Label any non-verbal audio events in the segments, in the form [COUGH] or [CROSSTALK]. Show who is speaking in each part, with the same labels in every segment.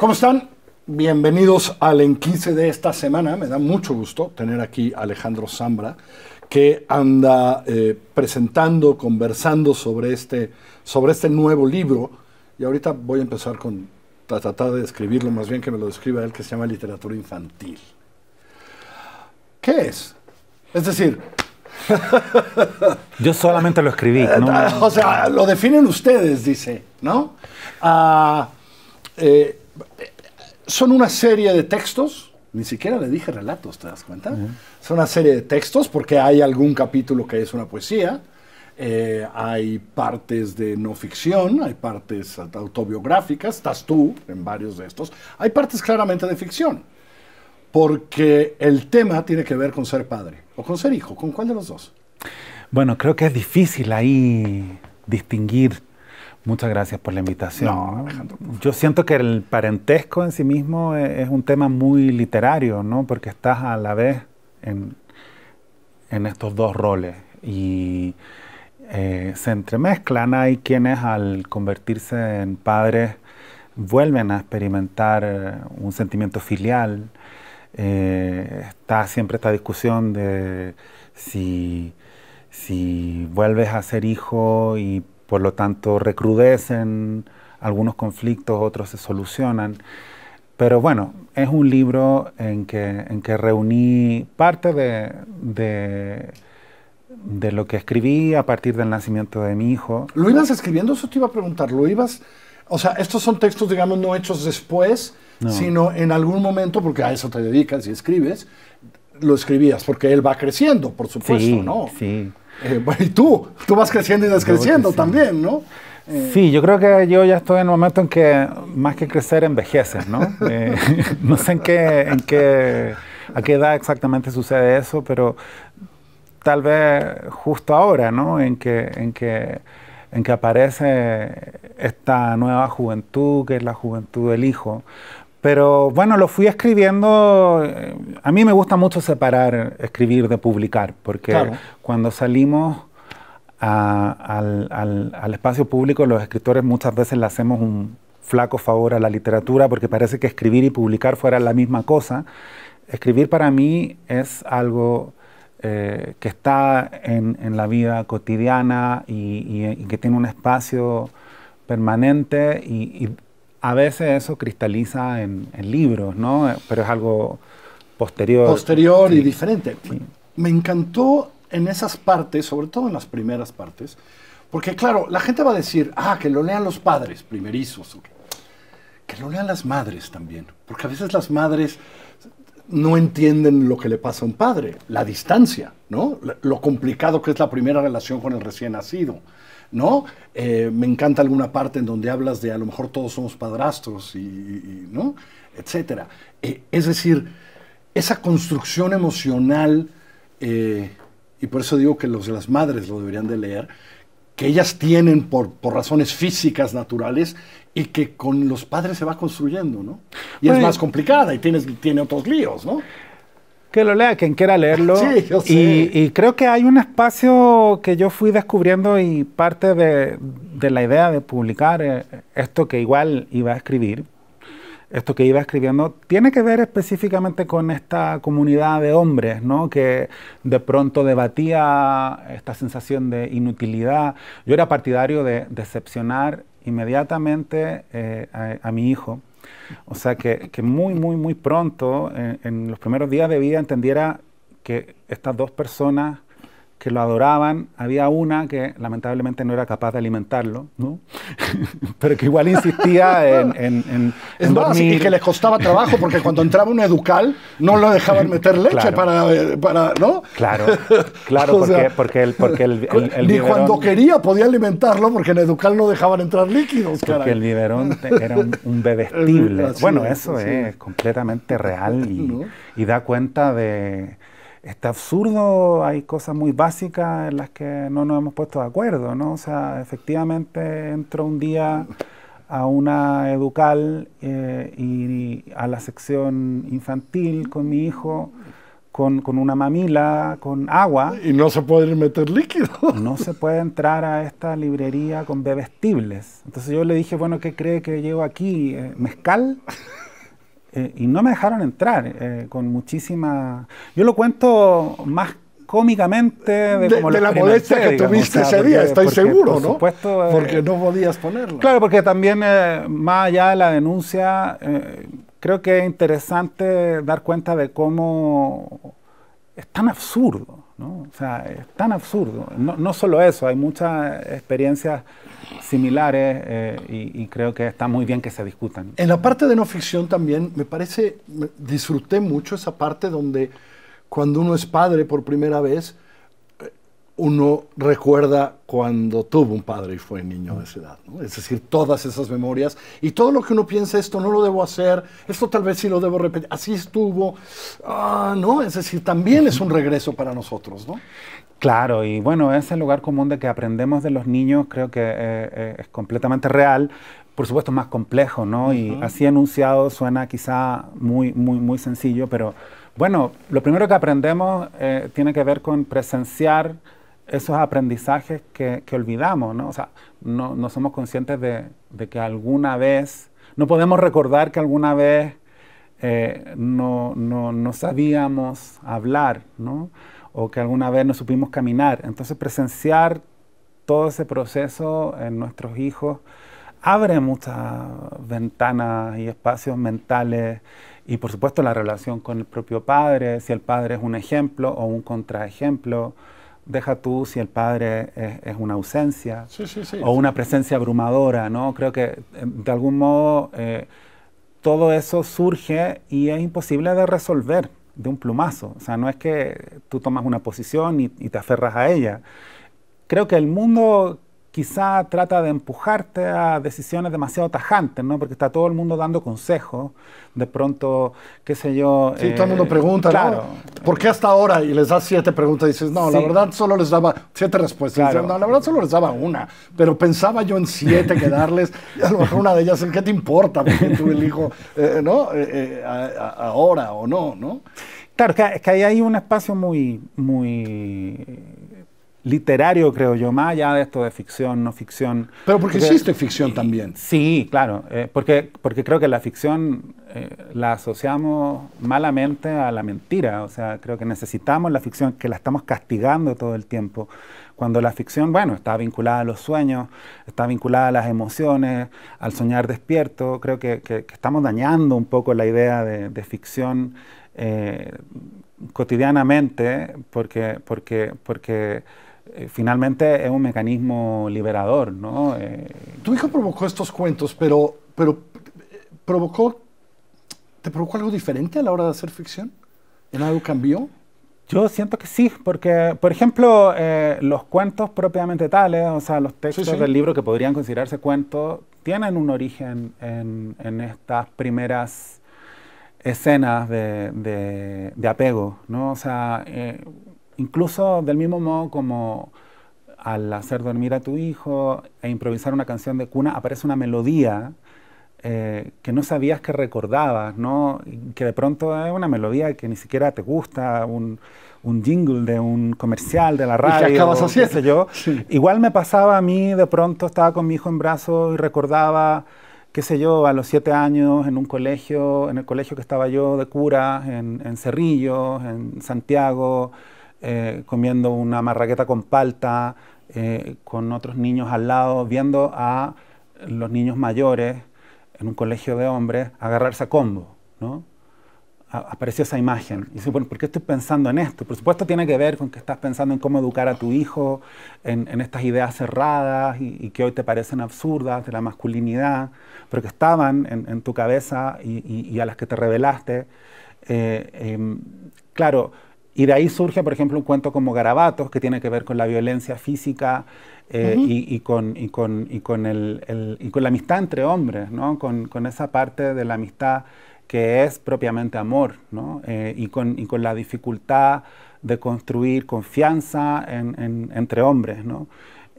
Speaker 1: ¿Cómo están? Bienvenidos al Enquise de esta semana. Me da mucho gusto tener aquí a Alejandro Zambra, que anda eh, presentando, conversando sobre este, sobre este nuevo libro. Y ahorita voy a empezar con tratar de escribirlo, más bien que me lo describa él, que se llama Literatura Infantil. ¿Qué es? Es decir,
Speaker 2: yo solamente lo escribí. ¿no? [LAUGHS] O
Speaker 1: sea, lo definen ustedes, dice, ¿no? Ah, eh, son una serie de textos, ni siquiera le dije relatos, ¿te das cuenta? Son una serie de textos porque hay algún capítulo que es una poesía, eh, hay partes de no ficción, hay partes autobiográficas, estás tú en varios de estos, hay partes claramente de ficción, porque el tema tiene que ver con ser padre o con ser hijo, ¿con cuál de los dos?
Speaker 2: Bueno, creo que es difícil ahí distinguir Muchas gracias por la invitación. Yo siento que el parentesco en sí mismo e, es, un tema muy literario, Porque estás a la vez en, estos dos roles y eh, se entremezclan. Hay quienes al convertirse en padres vuelven a experimentar eh, un sentimiento filial. Eh, está siempre esta discusión de si, si vuelves a ser hijo y por lo tanto recrudecen algunos conflictos, otros se solucionan. Pero bueno, es un libro en que, en que reuní parte de,
Speaker 1: de, lo
Speaker 2: que escribí a partir del nacimiento de mi hijo.
Speaker 1: ¿Lo ibas escribiendo? Eso te iba a preguntar. ¿Lo ibas? O sea, estos son textos, digamos, no hechos después, sino en algún momento, porque a eso te dedicas y escribes, lo escribías, porque él va creciendo, por supuesto, sí, ¿no? Sí, eh, bueno, y tú, tú vas creciendo y descreciendo también, ¿no? Eh,
Speaker 2: sí, yo creo que yo ya estoy en un momento en que más que crecer envejeces, ¿no? [LAUGHS] Eh, [LAUGHS] no sé en qué, en qué, a qué edad exactamente sucede eso, pero tal vez justo ahora, ¿no? En que, en que, en que aparece esta nueva juventud, que es la juventud del hijo, pero bueno, lo fui escribiendo. Eh, a mí me gusta mucho separar escribir de publicar, porque cuando salimos al, espacio público, los escritores muchas veces le hacemos un flaco favor a la literatura, porque parece que escribir y publicar fuera la misma cosa. Escribir para mí es algo eh, que está en, la vida cotidiana y, que tiene un espacio permanente y a veces eso cristaliza en, libros, ¿no? Pero es algo posterior. Posterior y
Speaker 1: diferente. Me encantó en esas partes, sobre todo en las primeras partes, porque claro, la gente va a decir, ah, que lo lean los padres primerizos, que lo lean las madres también, porque a veces las madres no entienden lo que le pasa a un padre, la distancia, ¿no? Lo complicado que es la primera relación con el recién nacido. ¿no? Eh, me encanta alguna parte en donde hablas de a lo mejor todos somos padrastros y, ¿no? Etcétera. Eh, es decir, esa construcción emocional, eh, y por eso digo que los las madres lo deberían de leer, que ellas tienen por, razones físicas naturales y que con los padres se va construyendo, ¿no? Y es pues más complicada y tienes, tiene otros líos, ¿no?
Speaker 2: Que lo lea quien quiera leerlo. [LAUGHS] Y, creo que hay un espacio que yo fui descubriendo y parte de, la idea de publicar eh, esto que igual iba a escribir, esto que iba escribiendo, tiene que ver específicamente con esta comunidad de hombres, ¿no? Que de pronto debatía esta sensación de inutilidad. Yo era partidario de decepcionar inmediatamente eh, a mi hijo o sea, que, muy, muy, muy pronto, en los primeros días de vida, entendiera que estas dos personas que lo adoraban, había una que lamentablemente no era capaz de
Speaker 1: alimentarlo, ¿no? [LAUGHS] pero que igual insistía en, en, y que les costaba trabajo porque cuando entraba un educal no lo dejaban meter leche para, eh, para, ¿no? Claro, [LAUGHS] claro,
Speaker 2: porque, porque, el, ni cuando
Speaker 1: quería podía alimentarlo porque en educal no dejaban entrar líquidos, Porque el biberón era un,
Speaker 2: bebestible. [LAUGHS] bueno, eso es completamente real y da cuenta de está absurdo, hay cosas muy básicas en las que no nos hemos puesto de acuerdo, ¿no? O sea, efectivamente entro un día a una educal eh, y, a la sección infantil con mi hijo, con, una mamila, con agua. Y no se puede meter líquido. [LAUGHS] No se puede entrar a esta librería con bebestibles. Entonces yo le dije, bueno, ¿qué cree que llevo aquí? Eh, ¿Mezcal? Eh, y no me dejaron entrar eh, con muchísima... Yo lo cuento más cómicamente de, la molestia que tuviste ese día, estoy seguro, ¿no?
Speaker 1: Eh, porque no podías ponerlo.
Speaker 2: Claro, porque también más allá de la denuncia, creo que es interesante dar cuenta de cómo es tan absurdo o sea, es tan absurdo. No, no solo eso, hay muchas experiencias similares eh, y, creo que está muy bien que se discutan.
Speaker 1: En la parte de no ficción también, me parece, disfruté mucho esa parte donde cuando uno es padre por primera vez, uno recuerda cuando tuvo un padre y fue niño de esa edad. Es decir, todas esas memorias y todo lo que uno piensa, esto no lo debo hacer, esto tal vez sí lo debo repetir, así estuvo, ah, ¿no? Es decir, también es un regreso
Speaker 2: para nosotros, ¿no? Claro, y bueno, ese lugar común de que aprendemos de los niños creo que eh, eh, es completamente real, por supuesto más complejo, ¿no? Y así enunciado suena quizá muy, muy, muy sencillo, pero bueno, lo primero que aprendemos eh, tiene que ver con presenciar esos aprendizajes que, olvidamos, ¿no? O sea, no, somos conscientes de, que alguna vez, no podemos recordar que alguna vez eh, no, no, sabíamos hablar, ¿no? O que alguna vez no supimos caminar. Entonces, presenciar todo ese proceso en nuestros hijos abre muchas ventanas y espacios mentales y por supuesto la relación con el propio padre, si el padre es un ejemplo o un contraejemplo deja tú si el padre es, una ausencia o una presencia abrumadora, ¿no? Creo que eh, de algún modo eh, todo eso surge y es imposible de resolver de un plumazo. O sea, no es que tú tomas una posición y te aferras a ella. Creo que el mundo quizá trata de empujarte a decisiones demasiado tajantes, ¿no? Porque está todo el mundo dando consejos,
Speaker 1: de pronto, qué sé yo... Sí, todo el mundo eh, pregunta, claro. ¿Por qué hasta ahora? Y les das siete preguntas y dices, no, la verdad solo les daba siete respuestas. no, la verdad solo les daba una, pero pensaba yo en siete que darles, [LAUGHS] y a lo mejor una de ellas, ¿qué te importa? Porque tú elijo, eh, eh, ¿no? ahora o no, ¿no? Claro, es que ahí hay un espacio muy,
Speaker 2: muy literario, creo yo, más allá de esto de ficción, no ficción. Pero porque, existe ficción también. Sí, claro, eh, porque, porque creo que la ficción eh, la asociamos malamente a la mentira, o sea, creo que necesitamos la ficción, que la estamos castigando todo el tiempo, cuando la ficción, bueno, está vinculada a los sueños, está vinculada a las emociones, al soñar despierto, creo que, estamos dañando un poco la idea de, ficción. Eh, cotidianamente porque porque porque eh, finalmente es un mecanismo liberador, ¿no?
Speaker 1: Eh, tu hijo provocó estos cuentos, pero, pero eh, provocó, ¿te provocó algo diferente a la hora de hacer ficción? ¿En algo cambió? Yo siento que
Speaker 2: sí, porque, por ejemplo, los cuentos propiamente tales, o sea, los textos del libro que podrían considerarse cuentos, tienen un origen en, estas primeras escenas de, apego, ¿no? O sea, Incluso del mismo modo como al hacer dormir a tu hijo e improvisar una canción de cuna, aparece una melodía eh, que no sabías que recordabas, ¿no? que de pronto es una melodía que ni siquiera te gusta, un, jingle de un comercial de la radio, acabas yo. Igual me pasaba a mí, de pronto estaba con mi hijo en brazos y recordaba, qué sé yo, a los siete años en un colegio, en el colegio que estaba yo de cura, en, en Cerrillos, en Santiago, eh, comiendo una marraqueta con palta, eh, con otros niños al lado, viendo a los niños mayores en un colegio de hombres agarrarse a combo, ¿no? apareció esa imagen. Y dice, bueno, ¿por qué estoy pensando en esto? Por supuesto tiene que ver con que estás pensando en cómo educar a tu hijo, en, estas ideas cerradas y, que hoy te parecen absurdas de la masculinidad, pero que estaban en, tu cabeza y, a las que te revelaste. Eh, em, claro, y de ahí surge, por ejemplo, un cuento como Garabatos, que tiene que ver con la violencia física y, con, la amistad entre hombres, con, esa parte de la amistad que es propiamente amor, eh, y, con, la dificultad de construir confianza entre hombres. ¿no?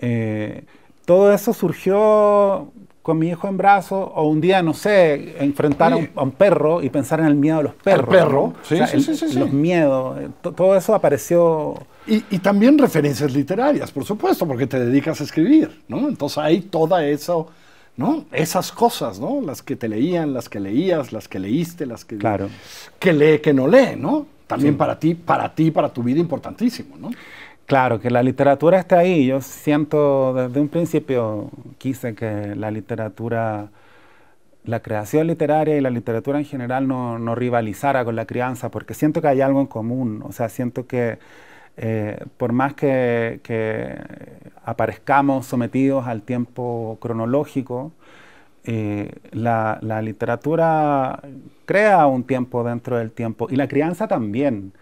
Speaker 2: Eh, todo eso surgió con mi hijo en brazos o un día, no sé, enfrentar a un, perro
Speaker 1: y pensar en el miedo de los perros. El perro, sí, Los miedos, eh, todo eso apareció. Y, también referencias literarias, por supuesto, porque te dedicas a escribir, ¿no? Entonces hay toda eso, ¿no? Esas cosas, ¿no? Las que te leían, las que leías, las que leíste, las que... Claro. Que lee, que no lee, ¿no? También para ti, para ti, para tu vida
Speaker 2: importantísimo, ¿no? Claro, que la literatura está ahí. Yo siento, desde un principio quise que la literatura, la creación literaria y la literatura en general no, no rivalizara con la crianza, porque siento que hay algo en común. O sea, siento que eh, por más que, aparezcamos sometidos al tiempo cronológico, eh, la, literatura crea un tiempo dentro del tiempo y la crianza también.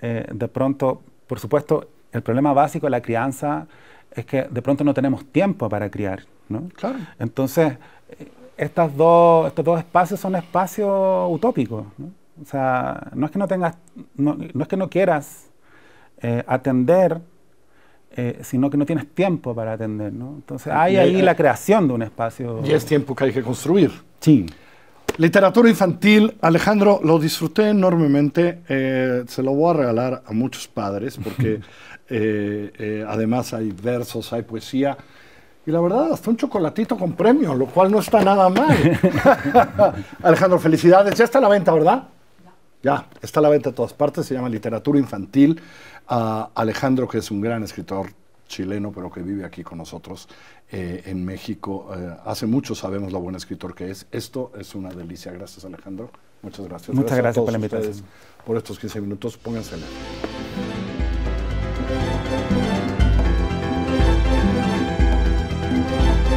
Speaker 2: Eh, de pronto, por supuesto, el problema básico de la crianza es que de pronto no tenemos tiempo para criar. ¿no? Claro. Entonces, eh, estas dos, estos dos espacios son espacios utópicos. ¿no? O sea, no es que no tengas, no, es que no quieras eh, atender, eh, sino que no tienes tiempo para atender, ¿no? Entonces hay ahí la
Speaker 1: creación de un espacio. Y es tiempo que hay que construir. Sí. Literatura infantil, Alejandro, lo disfruté enormemente. se lo voy a regalar a muchos padres porque [LAUGHS] Eh, eh, además hay versos, hay poesía. Y la verdad, hasta un chocolatito con premio, lo cual no está nada mal. [LAUGHS] Alejandro, felicidades. Ya está la venta, ¿verdad? Ya, está la venta en todas partes. Se llama Literatura Infantil. Alejandro, que es un gran escritor chileno, pero que vive aquí con nosotros eh, en México. hace mucho sabemos lo buen escritor que es. Esto es una delicia. Gracias, Alejandro. Muchas gracias. Muchas gracias, por la invitación. Por estos 15 minutos, póngansela.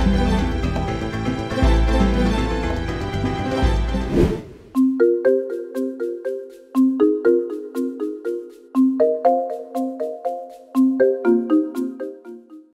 Speaker 1: Thank you.